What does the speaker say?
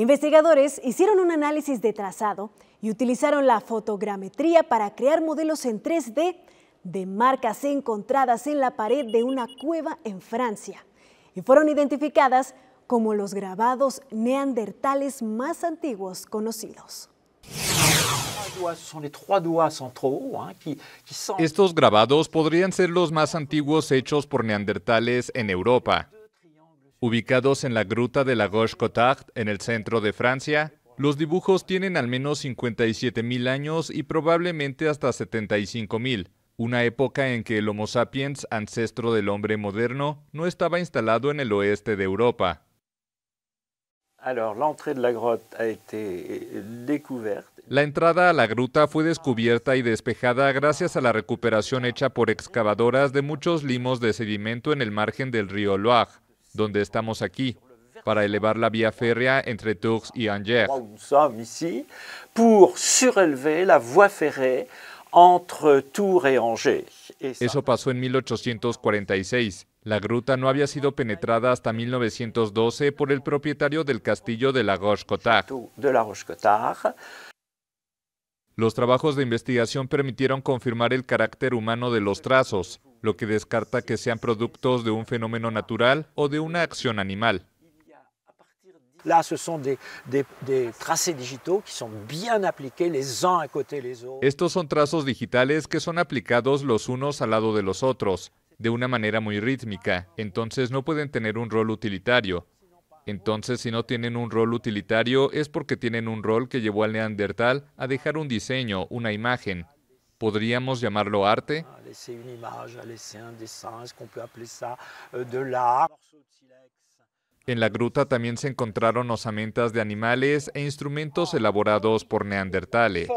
Investigadores hicieron un análisis de trazado y utilizaron la fotogrametría para crear modelos en 3D de marcas encontradas en la pared de una cueva en Francia y fueron identificadas como los grabados neandertales más antiguos conocidos. Estos grabados podrían ser los más antiguos hechos por neandertales en Europa. Ubicados en la gruta de la gauche cotard en el centro de Francia, los dibujos tienen al menos 57.000 años y probablemente hasta 75.000, una época en que el Homo sapiens, ancestro del hombre moderno, no estaba instalado en el oeste de Europa. Euh, la entrada a la gruta fue descubierta y despejada gracias a la recuperación hecha por excavadoras de muchos limos de sedimento en el margen del río Loire donde estamos aquí, para elevar la vía férrea entre Tours y Angers. Eso pasó en 1846. La gruta no había sido penetrada hasta 1912 por el propietario del castillo de la Roche-Cotard. Los trabajos de investigación permitieron confirmar el carácter humano de los trazos, lo que descarta que sean productos de un fenómeno natural o de una acción animal. Estos son trazos digitales que son aplicados los unos al lado de los otros, de una manera muy rítmica, entonces no pueden tener un rol utilitario. Entonces, si no tienen un rol utilitario, es porque tienen un rol que llevó al neandertal a dejar un diseño, una imagen, podríamos llamarlo arte. Ah, euh, en la gruta también se encontraron osamentas de animales e instrumentos elaborados por neandertales.